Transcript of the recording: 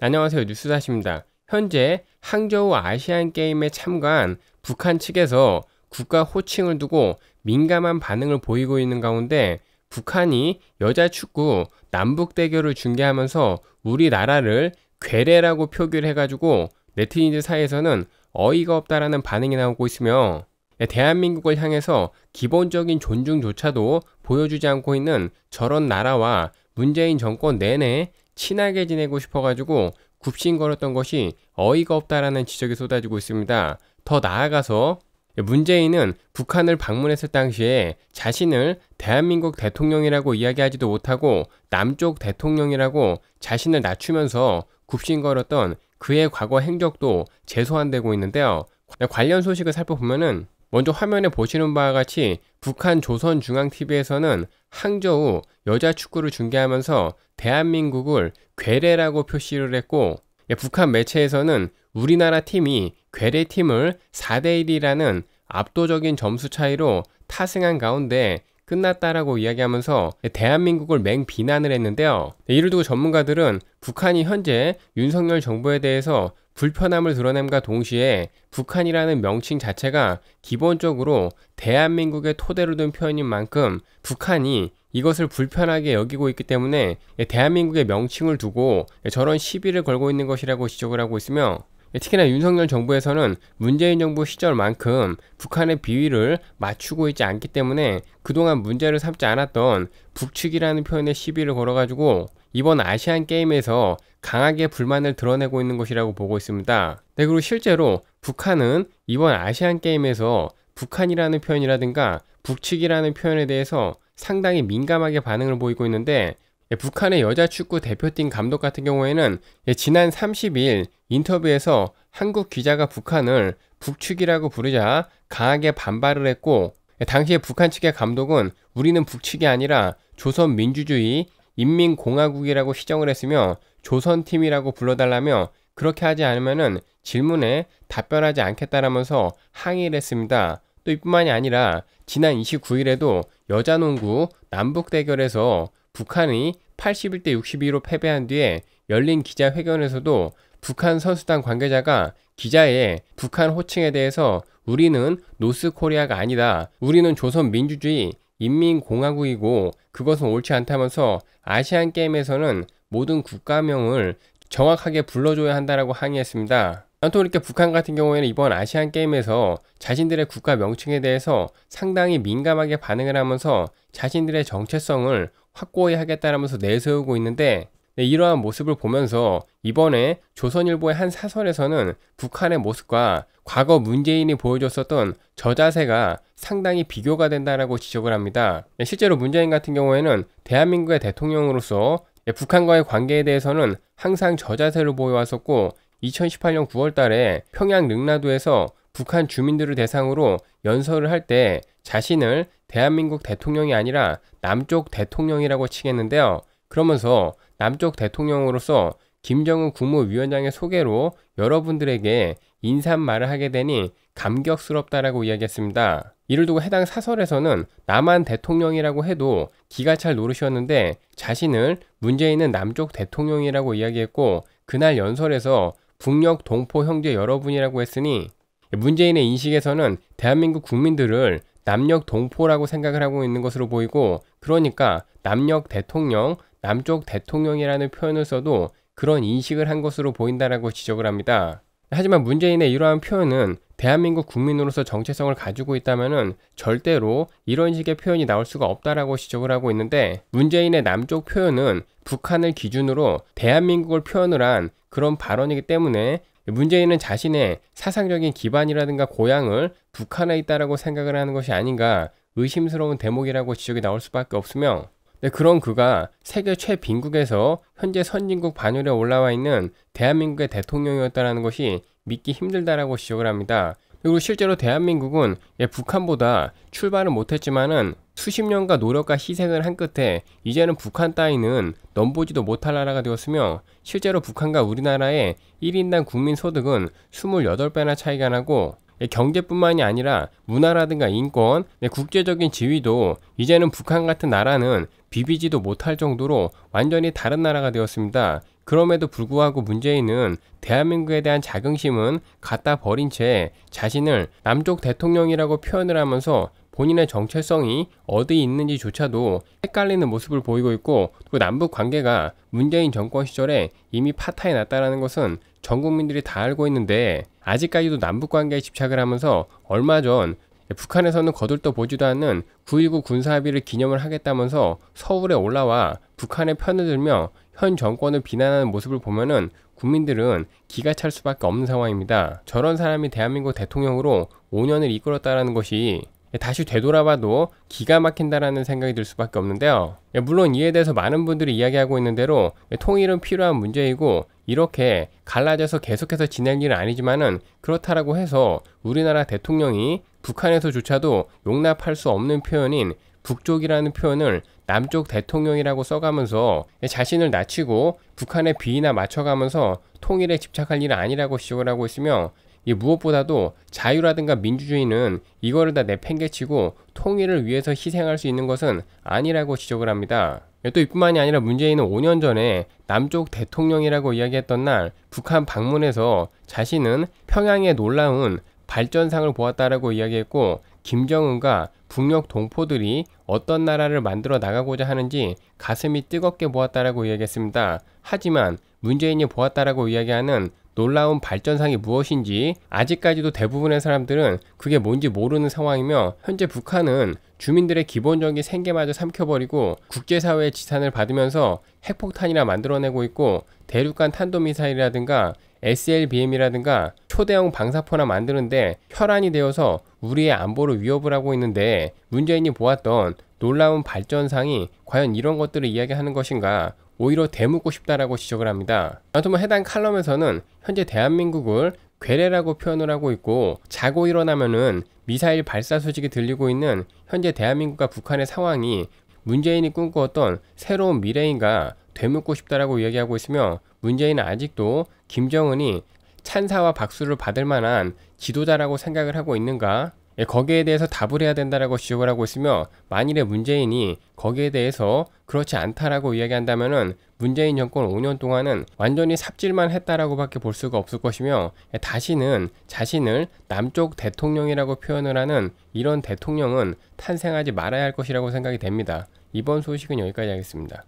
안녕하세요. 뉴스다시입니다. 현재 항저우 아시안 게임에 참가한 북한 측에서 국가 호칭을 두고 민감한 반응을 보이고 있는 가운데 북한이 여자 축구 남북 대결을 중계하면서 우리나라를 괴뢰라고 표기를 해가지고 네티즌들 사이에서는 어이가 없다라는 반응이 나오고 있으며 예, 대한민국을 향해서 기본적인 존중조차도 보여주지 않고 있는 저런 나라와 문재인 정권 내내 친하게 지내고 싶어가지고 굽신거렸던 것이 어이가 없다라는 지적이 쏟아지고 있습니다. 더 나아가서 문재인은 북한을 방문했을 당시에 자신을 대한민국 대통령이라고 이야기하지도 못하고 남쪽 대통령이라고 자신을 낮추면서 굽신거렸던 그의 과거 행적도 재소환되고 있는데요. 관련 소식을 살펴보면은 먼저 화면에 보시는 바와 같이 북한 조선중앙TV에서는 항저우 여자 축구를 중계하면서 대한민국을 괴뢰라고 표시를 했고 예, 북한 매체에서는 우리나라 팀이 괴뢰팀을 4대1이라는 압도적인 점수 차이로 타승한 가운데 끝났다라고 이야기하면서 대한민국을 맹비난을 했는데요. 네, 이를 두고 전문가들은 북한이 현재 윤석열 정부에 대해서 불편함을 드러냄과 동시에 북한이라는 명칭 자체가 기본적으로 대한민국의 토대로 둔 표현인 만큼 북한이 이것을 불편하게 여기고 있기 때문에 대한민국의 명칭을 두고 저런 시비를 걸고 있는 것이라고 지적을 하고 있으며 특히나 윤석열 정부에서는 문재인 정부 시절만큼 북한의 비위를 맞추고 있지 않기 때문에 그동안 문제를 삼지 않았던 북측이라는 표현에 시비를 걸어가지고 이번 아시안 게임에서 강하게 불만을 드러내고 있는 것이라고 보고 있습니다. 네, 그리고 실제로 북한은 이번 아시안 게임에서 북한이라는 표현이라든가 북측이라는 표현에 대해서 상당히 민감하게 반응을 보이고 있는데 예, 북한의 여자 축구 대표팀 감독 같은 경우에는 예, 지난 3 0일 인터뷰에서 한국 기자가 북한을 북측이라고 부르자 강하게 반발을 했고 예, 당시에 북한 측의 감독은 우리는 북측이 아니라 조선민주주의 인민공화국이라고 시정을 했으며 조선팀이라고 불러달라며 그렇게 하지 않으면 질문에 답변하지 않겠다라면서 항의를 했습니다. 또 이뿐만이 아니라 지난 29일에도 여자농구 남북대결에서 북한이 81대 62로 패배한 뒤에 열린 기자회견에서도 북한 선수단 관계자가 기자의 북한 호칭에 대해서 우리는 노스 코리아가 아니다. 우리는 조선 민주주의 인민공화국이고 그것은 옳지 않다면서 아시안 게임에서는 모든 국가명을 정확하게 불러줘야 한다라고 항의했습니다. 또 이렇게 북한 같은 경우에는 이번 아시안 게임에서 자신들의 국가 명칭에 대해서 상당히 민감하게 반응을 하면서 자신들의 정체성을 확고히 하겠다라면서 내세우고 있는데 네, 이러한 모습을 보면서 이번에 조선일보의 한 사설에서는 북한의 모습과 과거 문재인이 보여줬었던 저자세가 상당히 비교가 된다라고 지적을 합니다. 네, 실제로 문재인 같은 경우에는 대한민국의 대통령으로서 네, 북한과의 관계에 대해서는 항상 저자세를 보여왔었고 2018년 9월 달에 평양 능라도에서 북한 주민들을 대상으로 연설을 할 때 자신을 대한민국 대통령이 아니라 남쪽 대통령이라고 치겠는데요. 그러면서 남쪽 대통령으로서 김정은 국무위원장의 소개로 여러분들에게 인사말을 하게 되니 감격스럽다라고 이야기했습니다. 이를 두고 해당 사설에서는 남한 대통령이라고 해도 기가 잘 노르셨는데 자신을 문재인은 남쪽 대통령이라고 이야기했고 그날 연설에서 북녘 동포 형제 여러분이라고 했으니 문재인의 인식에서는 대한민국 국민들을 남녘 동포라고 생각을 하고 있는 것으로 보이고 그러니까 남녘 대통령, 남쪽 대통령이라는 표현을 써도 그런 인식을 한 것으로 보인다라고 지적을 합니다. 하지만 문재인의 이러한 표현은 대한민국 국민으로서 정체성을 가지고 있다면은 절대로 이런 식의 표현이 나올 수가 없다라고 지적을 하고 있는데 문재인의 남쪽 표현은 북한을 기준으로 대한민국을 표현을 한 그런 발언이기 때문에 문재인은 자신의 사상적인 기반이라든가 고향을 북한에 있다라고 생각을 하는 것이 아닌가 의심스러운 대목이라고 지적이 나올 수밖에 없으며 네, 그런 그가 세계 최빈국에서 현재 선진국 반열에 올라와 있는 대한민국의 대통령이었다라는 것이 믿기 힘들다라고 지적을 합니다. 그리고 실제로 대한민국은 예, 북한보다 출발은 못했지만은 수십 년간 노력과 희생을 한 끝에 이제는 북한 따위는 넘보지도 못할 나라가 되었으며 실제로 북한과 우리나라의 1인당 국민 소득은 28배나 차이가 나고 예, 경제뿐만이 아니라 문화라든가 인권, 네, 국제적인 지위도 이제는 북한 같은 나라는 비비지도 못할 정도로 완전히 다른 나라가 되었습니다. 그럼에도 불구하고 문재인은 대한민국에 대한 자긍심은 갖다 버린 채 자신을 남쪽 대통령이라고 표현을 하면서 본인의 정체성이 어디 있는지조차도 헷갈리는 모습을 보이고 있고 또 남북 관계가 문재인 정권 시절에 이미 파탄이 났다라는 것은 전 국민들이 다 알고 있는데 아직까지도 남북 관계에 집착을 하면서 얼마 전 북한에서는 거들떠 보지도 않는 9.19 군사합의를 기념을 하겠다면서 서울에 올라와 북한의 편을 들며 현 정권을 비난하는 모습을 보면은 국민들은 기가 찰 수밖에 없는 상황입니다. 저런 사람이 대한민국 대통령으로 5년을 이끌었다라는 것이 다시 되돌아봐도 기가 막힌다라는 생각이 들 수밖에 없는데요. 예, 물론 이에 대해서 많은 분들이 이야기하고 있는 대로 예, 통일은 필요한 문제이고 이렇게 갈라져서 계속해서 지낼 일은 아니지만은 그렇다라고 해서 우리나라 대통령이 북한에서조차도 용납할 수 없는 표현인 북쪽이라는 표현을 남쪽 대통령이라고 써가면서 예, 자신을 낮추고 북한의 비위나 맞춰가면서 통일에 집착할 일은 아니라고 지적을 하고 있으며 이 무엇보다도 자유라든가 민주주의는 이거를 다 내팽개치고 통일을 위해서 희생할 수 있는 것은 아니라고 지적을 합니다. 또 이뿐만이 아니라 문재인은 5년 전에 남쪽 대통령이라고 이야기했던 날 북한 방문해서 자신은 평양의 놀라운 발전상을 보았다라고 이야기했고 김정은과 북녘 동포들이 어떤 나라를 만들어 나가고자 하는지 가슴이 뜨겁게 보았다라고 이야기했습니다. 하지만 문재인이 보았다라고 이야기하는 놀라운 발전상이 무엇인지 아직까지도 대부분의 사람들은 그게 뭔지 모르는 상황이며 현재 북한은 주민들의 기본적인 생계마저 삼켜버리고 국제사회의 지탄을 받으면서 핵폭탄이나 만들어내고 있고 대륙간 탄도미사일이라든가 SLBM이라든가 초대형 방사포나 만드는데 혈안이 되어서 우리의 안보를 위협을 하고 있는데 문재인이 보았던 놀라운 발전상이 과연 이런 것들을 이야기하는 것인가 오히려 대묻고 싶다라고 지적을 합니다. 아무튼 뭐 해당 칼럼에서는 현재 대한민국을 괴뢰라고 표현을 하고 있고 자고 일어나면은 미사일 발사 소식이 들리고 있는 현재 대한민국과 북한의 상황이 문재인이 꿈꾸었던 새로운 미래인가 되묻고 싶다라고 이야기하고 있으며 문재인은 아직도 김정은이 찬사와 박수를 받을 만한 지도자라고 생각을 하고 있는가 예, 거기에 대해서 답을 해야 된다라고 지적을 하고 있으며 만일에 문재인이 거기에 대해서 그렇지 않다라고 이야기한다면은 문재인 정권 5년 동안은 완전히 삽질만 했다라고밖에 볼 수가 없을 것이며 예, 다시는 자신을 남쪽 대통령이라고 표현을 하는 이런 대통령은 탄생하지 말아야 할 것이라고 생각이 됩니다. 이번 소식은 여기까지 하겠습니다.